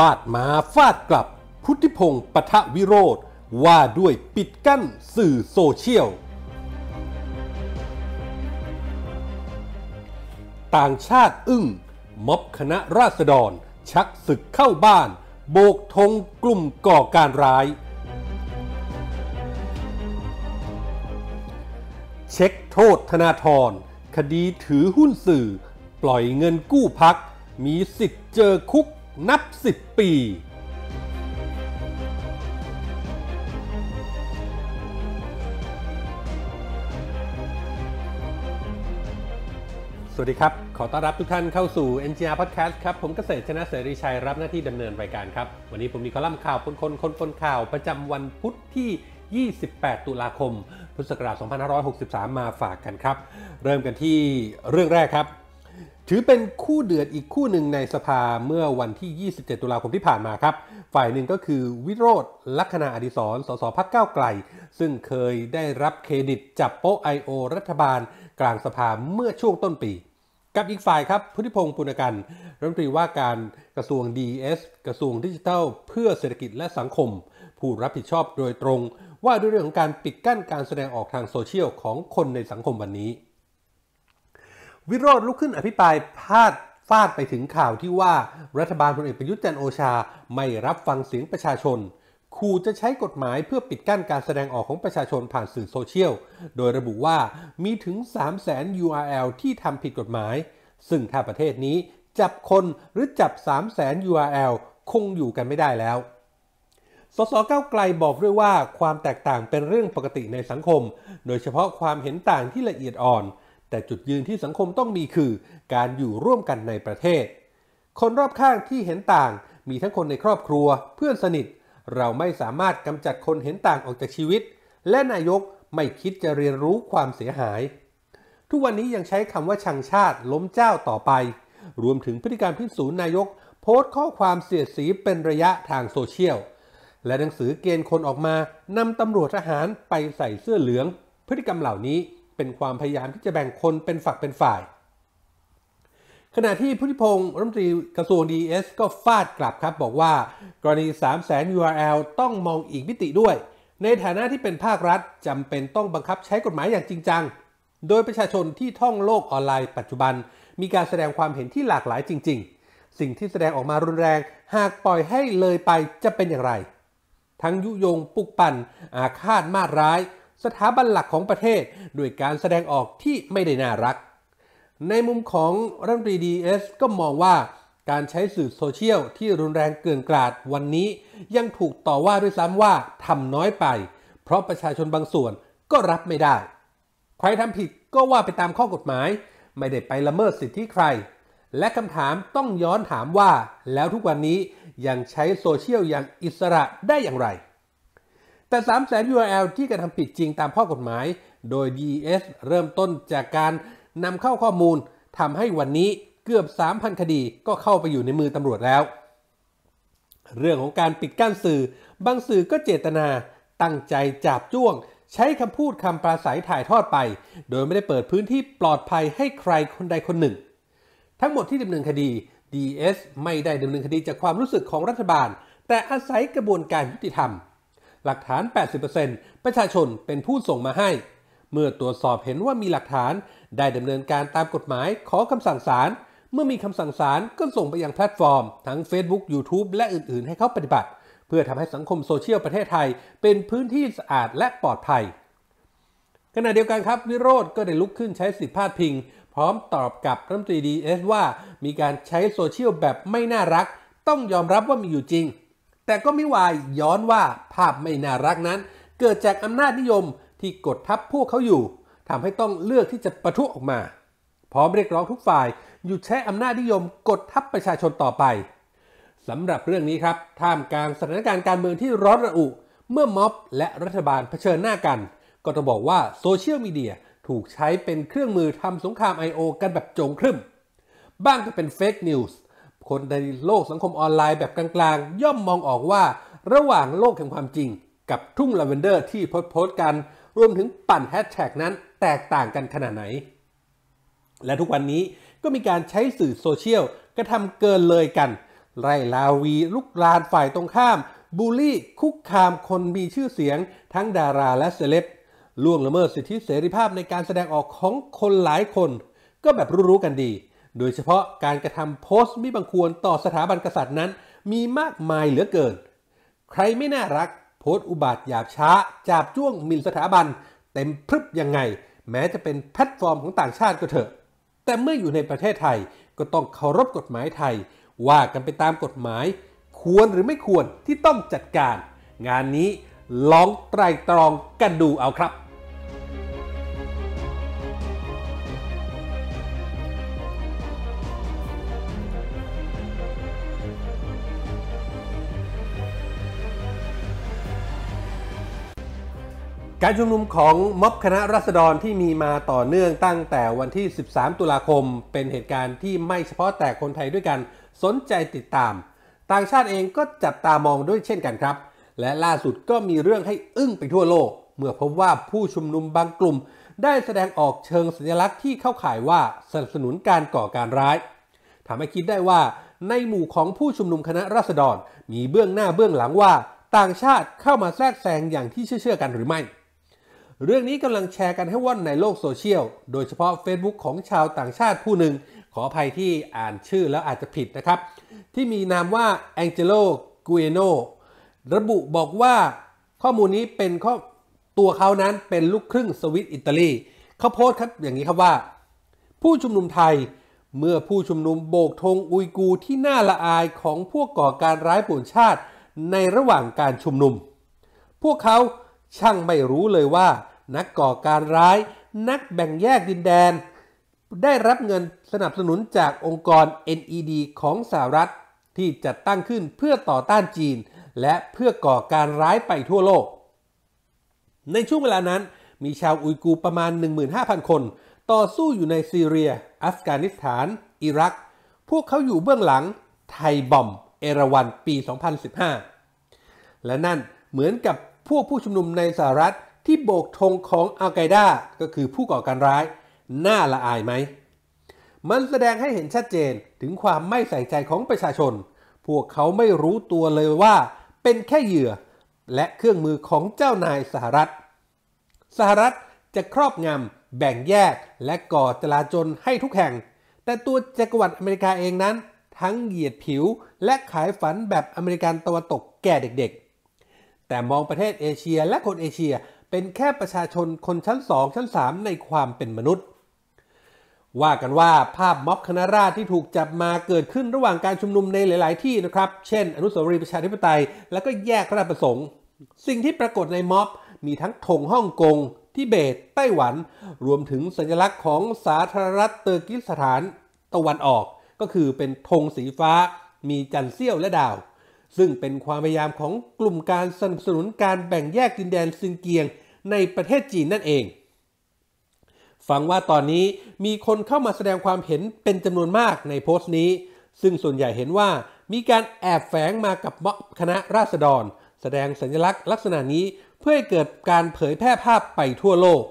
ฟาดมาฟาดกลับ พุทธิพงศ์ปะทะวิโรธว่าด้วยปิดกั้นสื่อโซเชียล ต่างชาติอึ้งม็อบคณะราษฎรชักศึกเข้าบ้าน โบกธงกลุ่มก่อการร้าย เช็คโทษธนาธรคดีถือหุ้นสื่อปล่อยเงินกู้พักมีสิทธิ์เจอคุกนับ10 ปี สวัสดีครับ ขอต้อนรับทุกท่านเข้าสู่ NGR Podcast ครับ ผมเกษตรชนะเสรีชัยรับหน้าที่ดำเนินรายการครับ วันนี้ผมมีคอลัมน์ข่าวคนคนคนคนข่าว ประจำวันพุธที่ 28 ตุลาคม พุทธศักราช 2563 มาฝากกันครับ เริ่มกันที่เรื่องแรกครับถือเป็นคู่เดือดอีกคู่หนึ่งในสภาเมื่อวันที่ 27 ตุลาคมที่ผ่านมาครับ ฝ่ายหนึ่งก็คือวิโรธลัคนาอดิศรสสพักเก้าไกล ซึ่งเคยได้รับเครดิตจับโป๊ะโอรัฐบาลกลางสภาเมื่อช่วงต้นปี กับอีกฝ่ายครับ พุทธิพงศ์ปุณกันรัฐมนตรีว่าการกระทรวงดอสกระทรวงดิจิทัล เพื่อเศรษฐกิจและสังคม ผู้รับผิดชอบโดยตรง ว่าด้วยเรื่องของการปิดกั้นการแสดงออกทางโซเชียลของคนในสังคมวันนี้วิโรธลุกขึ้นอภิปรายพาดฟาดไปถึงข่าวที่ว่า รัฐบาลพลเอกประยุทธ์จันโอชา ไม่รับฟังเสียงประชาชนขู่จะใช้กฎหมายเพื่อปิดกั้นการแสดงออกของประชาชนผ่านสื่อโซเชียลโดยระบุว่ามีถึง 300,000 URL ที่ทำผิดกฎหมาย ซึ่งถ้าประเทศนี้จับคนหรือจับ 300,000 URL คงอยู่กันไม่ได้แล้วสสก้าวไกลบอกด้วยว่า ความแตกต่างเป็นเรื่องปกติในสังคม โดยเฉพาะความเห็นต่างที่ละเอียดอ่อนแต่จุดยืนที่สังคมต้องมีคือการอยู่ร่วมกันในประเทศ คนรอบข้างที่เห็นต่างมีทั้งคนในครอบครัวเพื่อนสนิท เราไม่สามารถกำจัดคนเห็นต่างออกจากชีวิต และนายกไม่คิดจะเรียนรู้ความเสียหาย ทุกวันนี้ยังใช้คำว่าชังชาติล้มเจ้าต่อไป รวมถึงพฤติกรรมที่ศูนย์นายก โพสต์ข้อความเสียดสีเป็นระยะทางโซเชียลและหนังสือเกณฑ์คนออกมานำตำรวจทหารไปใส่เสื้อเหลือง พฤติกรรมเหล่านี้เป็นความพยายามที่จะแบ่งคนเป็นฝักเป็นฝ่าย ขณะที่พุทธิพงศ์รัฐมนตรีกระทรวงดีเอสก็ฟาดกลับครับบอกว่า กรณี3 0 0 0 0 0 URL ต้องมองอีกมิติด้วย ในฐานะที่เป็นภาครัฐจำเป็นต้องบังคับใช้กฎหมายอย่างจริงจัง โดยประชาชนที่ท่องโลกออนไลน์ปัจจุบัน มีการแสดงความเห็นที่หลากหลายจริง ๆ สิ่งที่แสดงออกมารุนแรงหากปล่อยให้เลยไปจะเป็นอย่างไร ทั้งยุยงปลุกปั่น อาฆาตมาร้ายสถาบันหลักของประเทศด้วยการแสดงออกที่ไม่ได้น่ารัก ในมุมของรัฐมนตรีดีเอสก็มองว่าการใช้สื่อโซเชียล ที่รุนแรงเกินกราดวันนี้ยังถูกต่อว่าด้วยซ้ำว่าทำน้อยไป เพราะประชาชนบางส่วนก็รับไม่ได้ ใครทำผิดก็ว่าไปตามข้อกฎหมาย ไม่ได้ไปละเมิดสิทธิใคร และคำถามต้องย้อนถามว่า แล้วทุกวันนี้ยังใช้โซเชียลอย่างอิสระได้อย่างไรแต่3 0 0 0 0 URL ที่กระทำผิดจริงตามข้อกฎหมาย โดย DES เริ่มต้นจากการนำเข้าข้อมูล ทำให้วันนี้เกือบ 3,000 คดีก็เข้าไปอยู่ในมือตำรวจแล้ว เรื่องของการปิดกั้นสื่อ บางสื่อก็เจตนาตั้งใจจับจ้วง ใช้คำพูดคำปราศัยถ่ายทอดไป โดยไม่ได้เปิดพื้นที่ปลอดภัยให้ใครคนใดคนหนึ่ง ทั้งหมดที่ดำเนินคดี DS ไม่ได้ดำเนินคดีจากความรู้สึกของรัฐบาล แต่อาศัยกระบวนการยุติธรรมหลักฐาน 80%ประชาชนเป็นผู้ส่งมาให้ เมื่อตรวจสอบเห็นว่ามีหลักฐาน ได้ดำเนินการตามกฎหมายขอคำสั่งศาล เมื่อมีคำสั่งศาลก็ส่งไปยังแพลตฟอร์ม ทั้ง Facebook YouTube และอื่นๆ ให้เขาปฏิบัติ เพื่อทำให้สังคมโซเชียลประเทศไทยเป็นพื้นที่สะอาดและปลอดภัยขณะเดียวกันครับ วิโรธก็ได้ลุกขึ้นใช้สิทธิพาดพิง พร้อมตอบกับรัฐมนตรีดีเอสว่า มีการใช้โซเชียลแบบไม่น่ารัก ต้องยอมรับว่ามีอยู่จริงแต่ก็ไม่วายย้อนว่าภาพไม่น่ารักนั้นเกิดจากอำนาจนิยมที่กดทับพวกเขาอยู่ทำให้ต้องเลือกที่จะประทุออกมา พร้อมเรียกร้องทุกฝ่ายหยุดใช้อำนาจนิยมกดทับประชาชนต่อไปสำหรับเรื่องนี้ครับท่ามกลางสถานการณ์การเมืองที่ร้อนระอุ เมื่อม็อบและรัฐบาลเผชิญหน้ากัน ก็ต้องบอกว่าโซเชียลมีเดียถูกใช้เป็นเครื่องมือทำสงคราม I.O. กันแบบโจงครึ่มบ้างก็เป็นเฟกนิวส์คนในโลกสังคมออนไลน์แบบกลางๆ ย่อมมองออกว่าระหว่างโลกแห่งความจริง กับทุ่งลาเวนเดอร์ที่โพสต์กัน รวมถึงปั่นแฮชแท็กนั้น แตกต่างกันขนาดไหน และทุกวันนี้ก็มีการใช้สื่อโซเชียลกระทำเกินเลยกันไล่ลาวี ลุกลานฝ่ายตรงข้าม บูลลี่ คุกคามคนมีชื่อเสียง ทั้งดาราและเซเลบล่วงละเมิดสิทธิเสรีภาพในการแสดงออกของคนหลายคน ก็แบบรู้ๆกันดีโดยเฉพาะการกระทำโพสต์ม่บังควรต่อสถาบันกษัตริย์นั้นมีมากมายเหลือเกิน ใครไม่น่ารักโพสต์อุบาทหยาบช้า จาบจ้วงหมิ่นสถาบัน เต็มพรึบยังไงแม้จะเป็นแพลตฟอร์มของต่างชาติก็เถอะ แต่เมื่ออยู่ในประเทศไทยก็ต้องเคารพกฎหมายไทย ว่ากันไปตามกฎหมายควรหรือไม่ควรที่ต้องจัดการ งานนี้ลองไตรตรองกันดูเอาครับการชุมนุมของม็อบคณะราษฎรที่มีมาต่อเนื่องตั้งแต่วันที่ 13 ตุลาคมเป็นเหตุการณ์ที่ไม่เฉพาะแต่คนไทยด้วยกันสนใจติดตาม ต่างชาติเองก็จับตามองด้วยเช่นกันครับ และล่าสุดก็มีเรื่องให้อึ้งไปทั่วโลก เมื่อพบว่าผู้ชุมนุมบางกลุ่ม ได้แสดงออกเชิงสัญลักษณ์ที่เข้าข่ายว่าสนับสนุนการก่อการร้ายทำให้คิดได้ว่าในหมู่ของผู้ชุมนุมคณะราษฎรมีเบื้องหน้าเบื้องหลังว่าต่างชาติเข้ามาแทรกแซงอย่างที่เชื่อกันหรือไม่เรื่องนี้กำลังแชร์กันให้ว่อนในโลกโซเชียล โดยเฉพาะ Facebook ของชาวต่างชาติผู้หนึ่ง ขออภัยที่อ่านชื่อแล้วอาจจะผิดนะครับ ที่มีนามว่าแองเจโลกูเอโนระบุบอกว่า ข้อมูลนี้เป็นข้อตัวเขานั้นเป็นลูกครึ่งสวิตอิตาลี เขาโพสต์ครับอย่างนี้ครับว่า ผู้ชุมนุมไทยเมื่อผู้ชุมนุมโบกธงอุยกูที่น่าละอายของพวกก่อการร้ายป่นชาติในระหว่างการชุมนุม พวกเขาช่างไม่รู้เลยว่า นักก่อการร้าย นักแบ่งแยกดินแดน ได้รับเงินสนับสนุนจากองค์กร NED ของสหรัฐ ที่จัดตั้งขึ้นเพื่อต่อต้านจีน และเพื่อก่อการร้ายไปทั่วโลก ในช่วงเวลานั้น มีชาวอุยกูประมาณ 15,000 คน ต่อสู้อยู่ในซีเรีย อัฟกานิสถาน อิรัก พวกเขาอยู่เบื้องหลังไทยบอม เอราวันปี 2015 และนั่นเหมือนกับพวกผู้ชุมนุมในสหรัฐที่โบกธงของอัลกไกด้า ก็คือผู้ก่อการร้าย น่าละอายไหม มันแสดงให้เห็นชัดเจนถึงความไม่ใส่ใจของประชาชน พวกเขาไม่รู้ตัวเลยว่า เป็นแค่เหยื่อและเครื่องมือของเจ้านายสหรัฐ สหรัฐจะครอบงำ แบ่งแยกและก่อจลาจลให้ทุกแห่ง แต่ตัวจักรวรรดิอเมริกาเองนั้น ทั้งเหยียดผิวและขายฝันแบบอเมริกันตะวันตกแก่เด็กแต่มองประเทศเอเชียและคนเอเชีย เป็นแค่ประชาชนคนชั้นสองชั้นสามในความเป็นมนุษย์ ว่ากันว่าภาพม็อบคณะราษฎรที่ถูกจับมาเกิดขึ้นระหว่างการชุมนุมในหลาย ๆ ที่นะครับ เช่นอนุสาวรีย์ประชาธิปไตย และก็แยกราชประสงค์ สิ่งที่ปรากฏในม็อบ มีทั้งธงฮ่องกงทิเบตไต้หวัน รวมถึงสัญลักษณ์ของสาธารณรัฐเตอร์กิสถาน ตะวันออกก็คือเป็นธงสีฟ้า มีจันเซียวและดาวซึ่งเป็นความพยายามของกลุ่มการสนับสนุนการแบ่งแยกดินแดนซินเกียงในประเทศจีนนั่นเอง ฟังว่าตอนนี้มีคนเข้ามาแสดงความเห็นเป็นจำนวนมากในโพสต์นี้ ซึ่งส่วนใหญ่เห็นว่ามีการแอบแฝงมากับมอคณะราษฎร แสดงสัญลักษณ์ ลักษณะนี้เพื่อให้เกิดการเผยแพร่ภาพไปทั่วโลก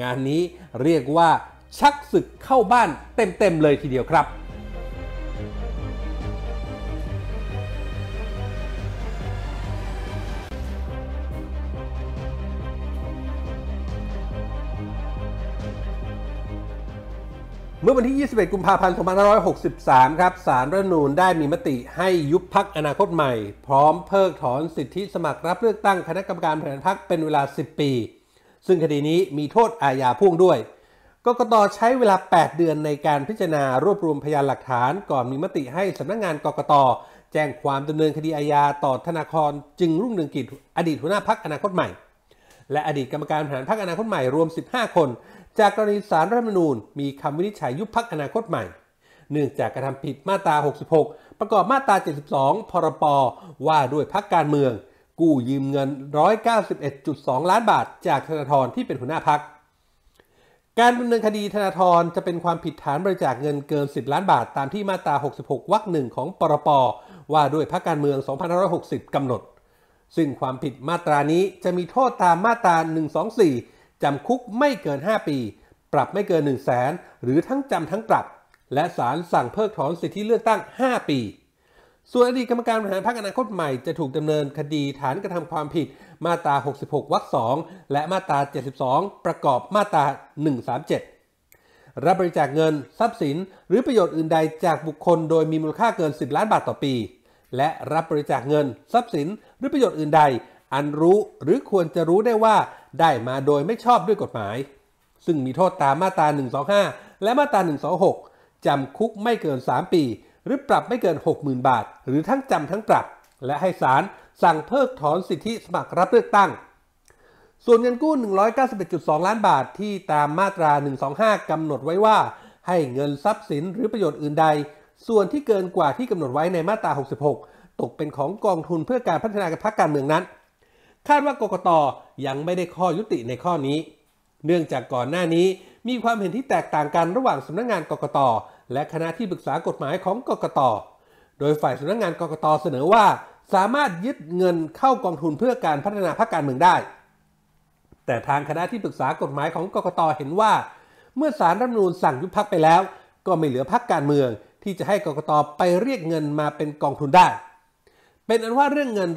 งานนี้เรียกว่า ชักศึกเข้าบ้านเต็มๆเลยทีเดียวครับมื่อวันที่ 21 กุมภาพันธ์ 2563 ครับ สารรัฐนูนได้มีมติให้ยุบพักอนาคตใหม่ พร้อมเพิกถอนสิทธิสมัครรับเลือกตั้งคณะกรรมการแผนรพักเป็นเวลา 10 ปี ซึ่งคดีนี้มีโทษอาญาพ่วงด้วย กกตใช้เวลา 8 เดือนในการพิจารณารวบรวมพยานหลักฐานก่อนมีมติให้สำนักงงานกกตแจ้งความดำเนินคดีอาญาต่อธนาคารจึงรุ่งเรืองกิจอดีตหัวหน้าพักอนาคตใหม่ และอดีตกรรมการแผนรพักอนาคตใหม่รวม 15 คนจากกรณีสารรัฐมนูญ มีคำวินิจฉัยยุบพักอนาคตใหม่ เนื่องจากกระทำผิดมาตรา 66 ประกอบมาตรา 72 พรปว่าด้วยพักการเมือง กู้ยืมเงิน 191.2 ล้านบาท จากธนาธรที่เป็นหัวหน้าพัก การดำเนินคดีธนาธรจะเป็นความผิดฐานบริจาคเงินเกิน 10 ล้านบาทตามที่มาตรา 66 วรรคหนึ่งของปรปว่าด้วยพักการเมือง 2560กำหนดซึ่งความผิดมาตรานี้จะมีโทษตามมาตรา 124จำคุกไม่เกิน 5 ปี ปรับไม่เกิน 1 0 0 0 0แสน หรือทั้งจำทั้งปรับ และศาลสั่งเพิกถอนสิทธิเลือกตั้ง 5 ปี ส่วนอดีตกรรมการบริหารพรรคอนาคตใหม่จะถูกดำเนินคดีฐานกระทำความผิดมาตรา66วรรค2และมาตรา 72 ประกอบมาตรา137 รับบริจาคเงินทรัพย์สินหรือประโยชน์อื่นใดจากบุคคลโดยมีมูลค่าเกิน10ล้านบาทต่อปี และรับบริจาคเงินทรัพย์สินหรือประโยชน์อื่นใดอันรู้หรือควรจะรู้ได้ว่าได้มาโดยไม่ชอบด้วยกฎหมาย ซึ่งมีโทษตามมาตรา125 และมาตรา126จำคุกไม่เกิน 3 ปี หรือปรับไม่เกิน 60,000 บาท หรือทั้งจำทั้งปรับ และให้ศาลสั่งเพิกถอนสิทธิสมัครรับเลือกตั้ง ส่วนเงินกู้ 191.2 ล้านบาทที่ตามมาตรา 125 กำหนดไว้ว่า ให้เงินทรัพย์สินหรือประโยชน์อื่นใด ส่วนที่เกินกว่าที่กำหนดไว้ในมาตรา66 ตกเป็นของกองทุนเพื่อการพัฒนาการพักการเมืองนั้นคาดว่ากกตยังไม่ได้ข้อยุติในข้อนี้ เนื่องจากก่อนหน้านี้มีความเห็นที่แตกต่างกันระหว่างสำนักงงานกกต และคณะที่ปรึกษากฎหมายของกกต โดยฝ่ายสำนักงงานกกตเสนอว่าสามารถยึดเงินเข้ากองทุนเพื่อการพัฒนาพรรคการเมืองได้ แต่ทางคณะที่ปรึกษากฎหมายของกกตเห็นว่า เมื่อสารรัฐมนูลสั่งยุบพักไปแล้ว ก็ไม่เหลือพักการเมือง ที่จะให้กกตไปเรียกเงินมาเป็นกองทุนได้ เป็นอันว่าเรื่องเงิน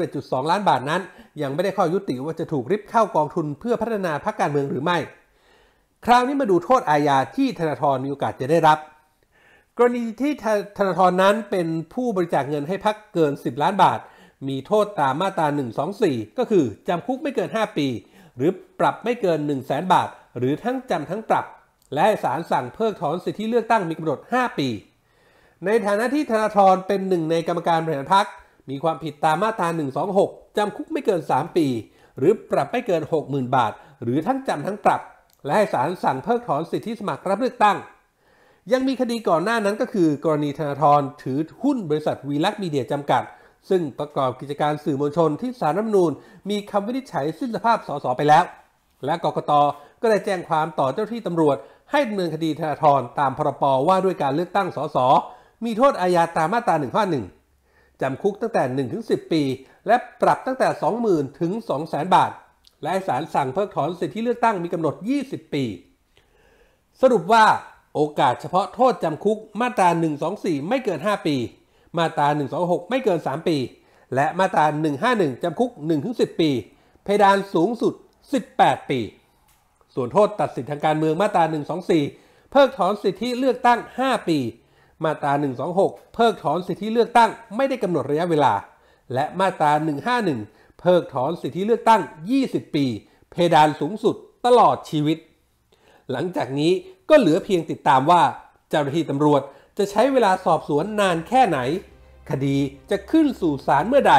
191.2ล้านบาทนั้นยังไม่ได้ข้อยุติว่าจะถูกริบเข้ากองทุนเพื่อพัฒนาพรรคการเมืองหรือไม่ คราวนี้มาดูโทษอาญาที่ธนาธรมีโอกาสจะได้รับ กรณีที่ธนาธรนั้นเป็นผู้บริจาคเงินให้พักเกิน 10 ล้านบาท มีโทษตามมาตรา124 ก็คือ จำคุกไม่เกิน 5 ปี หรือปรับไม่เกิน 1 0 0 0 0แสนบาท หรือทั้งจำทั้งปรับ และศาลสั่งเพิกถอนสิทธิเลือกตั้งมีกำหนด5 ปี ในฐานะที่ธนาธรเป็นหนึ่งในกรรมการบริหารพรรคมีความผิดตามมาตรา126จำคุกไม่เกิน 3 ปี หรือปรับไม่เกิน 60,000 บาท หรือทั้งจำทั้งปรับ และให้ศาลสั่งเพิกถอนสิทธิสมัครรับเลือกตั้ง ยังมีคดีก่อนหน้านั้นก็คือ กรณีธนาธรถือหุ้นบริษัทวีลักมีเดียจำกัด ซึ่งประกอบกิจการสื่อมวลชนที่สารัฐมนูญมีคำวินิจฉัยสิ้นสภาพสสไปแล้ว และกกตก็ได้แจ้งความต่อเจ้าที่ตำรวจ ให้ดำเนินคดีธนาธรตามพรบว่าด้วยการเลือกตั้งสสมีโทษอาญาตามมาตรา151จำคุกตั้งแต่ 1-10 ปี และปรับตั้งแต่ 20,000ถึง 200,000 บาท และศาลสั่งเพิกถอนสิทธิเลือกตั้งมีกำหนด 20 ปี สรุปว่าโอกาสเฉพาะโทษจำคุกมาตรา124 ไม่เกิน 5 ปี มาตรา126 ไม่เกิน 3 ปี และมาตรา151 จำคุก 1-10 ปี เพดานสูงสุด 18 ปี ส่วนโทษตัดสิทธิทางการเมืองมาตรา124 เพิกถอนสิทธิเลือกตั้ง 5 ปีมาตรา126 เพิกถอนสิทธิเลือกตั้งไม่ได้กำหนดระยะเวลา และมาตรา151 เพิกถอนสิทธิเลือกตั้ง 20 ปี เพดานสูงสุดตลอดชีวิต หลังจากนี้ก็เหลือเพียงติดตามว่าเจ้าหน้าที่ตำรวจจะใช้เวลาสอบสวนนานแค่ไหน คดีจะขึ้นสู่ศาลเมื่อใด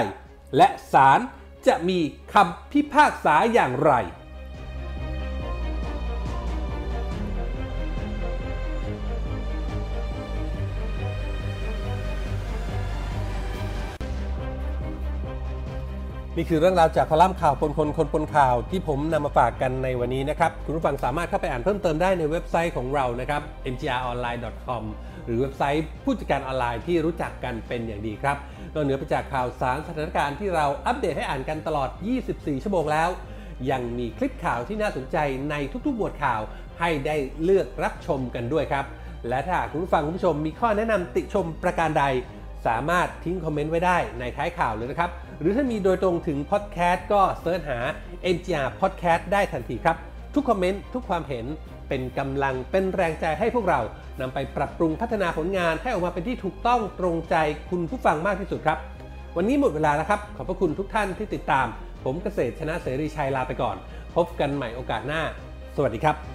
และศาลจะมีคำพิพากษาอย่างไรนี่คือเรื่องราวจากคอลัมน์ข่าวปนคนคนปนข่าวที่ผมนำมาฝากกันในวันนี้นะครับ คุณผู้ฟังสามารถเข้าไปอ่านเพิ่มเติมได้ในเว็บไซต์ของเรานะครับ mgronline.com หรือเว็บไซต์ผู้จัดการออนไลน์ที่รู้จักกันเป็นอย่างดีครับนอกเหนือไปจากข่าวสารสถานการณ์ที่เราอัปเดตให้อ่านกันตลอด 24 ชั่วโมงแล้ว ยังมีคลิปข่าวที่น่าสนใจในทุก ๆบทข่าวให้ได้เลือกรับชมกันด้วยครับ และถ้าคุณผู้ฟังคุณผู้ชมมีข้อแนะนำติชมประการใด สามารถทิ้งคอมเมนต์ไว้ได้ในท้ายข่าวเลยนะครับหรือถ้ามีโดยตรงถึงพอดแคสต์ก็เสิร์ชหา NGR Podcast ได้ทันทีครับ ทุกคอมเมนต์ ทุกความเห็น เป็นกำลังเป็นแรงใจให้พวกเรานำไปปรับปรุงพัฒนาผลงานให้ออกมาเป็นที่ถูกต้องตรงใจคุณผู้ฟังมากที่สุดครับ วันนี้หมดเวลาแล้วครับ ขอบพระคุณทุกท่านที่ติดตาม ผมเกษตรชนะเสรีชัยลาไปก่อน พบกันใหม่โอกาสหน้า สวัสดีครับ